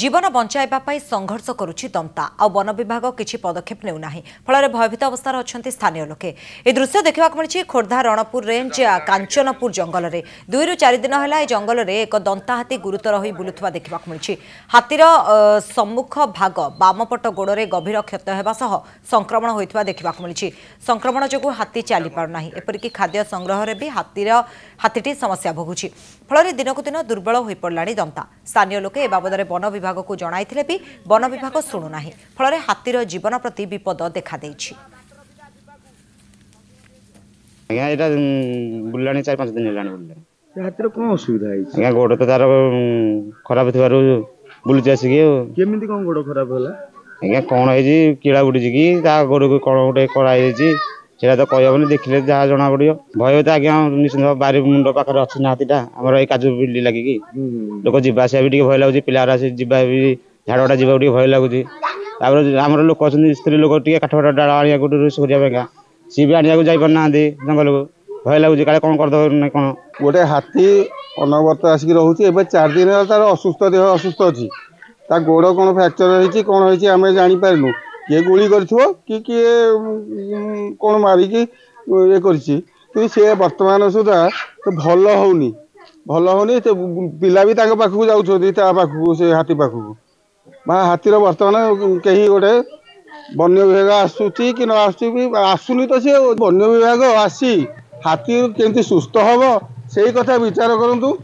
জীবন বঞ্চাইবা পাই সংঘর্ষ করুচি দমতা আউ বন বিভাগ কিছু পদক্ষেপ নেউ না ফলে ভয়ভীত অবস্থার অনেক স্থানীয় লোকে এই দৃশ্য দেখা মিছে খোর্ধা রণপুর রেঞ্জ কাঞ্চনপুর জঙ্গলরে দুই রু চারিদিন হল এই জঙ্গলরে এক দন্তা হাতি গুরুতর হয়ে বুলুয়া দেখা মিছে হাতির সম্মুখ ভাগ বামপট গোড়ে গভীর ক্ষত হওয়া সহ সংক্রমণ হয়ে দেখা মিছে সংক্রমণ যোগ হাতি চালি পারু না এপরিকি খাদ্য সংগ্রহের বি হাতির হাতিটি সমস্যা ভোগুছি ফলে দিনক দিন দুর্বল হয়ে পড়া দন্তা স্থানীয় লোকে এ বাবদরে বন বিভাগ ବିଭାଗକୁ ଜଣାଇଥିଲେ ବି ବନ ବିଭାଗ ଶୁଣୁନାହିଁ ଫଳରେ ହାତୀର ଜୀବନ ପ୍ରତି ବିପଦ ଦେଖାଦେଇଛି ଆଜ୍ଞା ଏଇଟା ବୁଲିଲାଣି ଚାରି ପାଞ୍ଚ ଦିନ ହେଲାଣି ବୁଲିଲାଣି ହାତୀର କ'ଣ ଅସୁବିଧା ହେଇଛି ଆଜ୍ଞା ଗୋଡ଼ ତ ତାର ଖରାପ ଥିବାରୁ ବୁଲୁଛି ଆସିକି କେମିତି କ'ଣ ଗୋଡ଼ ଖରାପ ହେଲା ଆଜ୍ଞା କ'ଣ ହେଇଛି କିଳା ବୁଡ଼ିଛି କି ତା ଗୋଡ଼କୁ କ'ଣ ଗୋଟେ କରା ହେଇଯାଇଛି ସେଇଟା ତ କହିହେବନି ଦେଖିଲେ ଯାହା ଜଣାପଡ଼ିବ ଭୟ ତ ଆଜ୍ଞା ନିଶ୍ଚିନ୍ତ ବାରି ମୁଣ୍ଡ ପାଖରେ ଅଛି ନାହାନ୍ତିଟା ଆମର ଏଇ କାଜୁ ବିଲି ଲାଗିକି ଲୋକ ଯିବା ଆସିବା ବି ଟିକେ ଭୟ ଲାଗୁଛି ପିଲାଗୁଡ଼ା ଆସି ଯିବା ବି ଝାଡ଼ଟା ଯିବାକୁ ଟିକେ ଭୟ ଲାଗୁଛି ତାପରେ ଆମର ଲୋକ ଅଛନ୍ତି ସ୍ତ୍ରୀ ଲୋକ ଟିକେ କାଠ ଫାଠ ଡାଳ ଆଣିବାକୁ ରୋଷେଇ କରିବା ପାଇଁକା ସିଏ ବି ଆଣିବାକୁ ଯାଇପାରୁନାହାନ୍ତି ଜଙ୍ଗଲକୁ ଭୟ ଲାଗୁଛି କାଳେ କ'ଣ କରିଦେବ ନା କ'ଣ ଗୋଟେ ହାତୀ ଅନବରତ ଆସିକି ରହୁଛି ଏବେ ଚାରି ଦିନ ହେଲା ତାର ଅସୁସ୍ଥ ଦେହ ଅସୁସ୍ଥ ଅଛି ତା ଗୋଡ଼ କ'ଣ ଫ୍ରାକ୍ଚର ହେଇଛି କ'ଣ ହେଇଛି ଆମେ ଜାଣିପାରିନୁ କିଏ ଗୁଳି କରିଥିବ କି କିଏ କ'ଣ ମାରିକି ଇଏ କରିଛି କିନ୍ତୁ ସେ ବର୍ତ୍ତମାନ ସୁଦ୍ଧା ଭଲ ହେଉନି ଭଲ ହେଉନି ସେ ପିଲା ବି ତାଙ୍କ ପାଖକୁ ଯାଉଛନ୍ତି ତା ପାଖକୁ ସେ ହାତୀ ପାଖକୁ ମା ହାତୀର ବର୍ତ୍ତମାନ କେହି ଗୋଟେ ବନ୍ୟ ବିଭାଗ ଆସୁଛି କି ନ ଆସୁଛି ବି ଆସୁନି ତ ସିଏ ବନ୍ୟ ବିଭାଗ ଆସି ହାତୀ କେମିତି ସୁସ୍ଥ ହେବ ସେଇ କଥା ବିଚାର କରନ୍ତୁ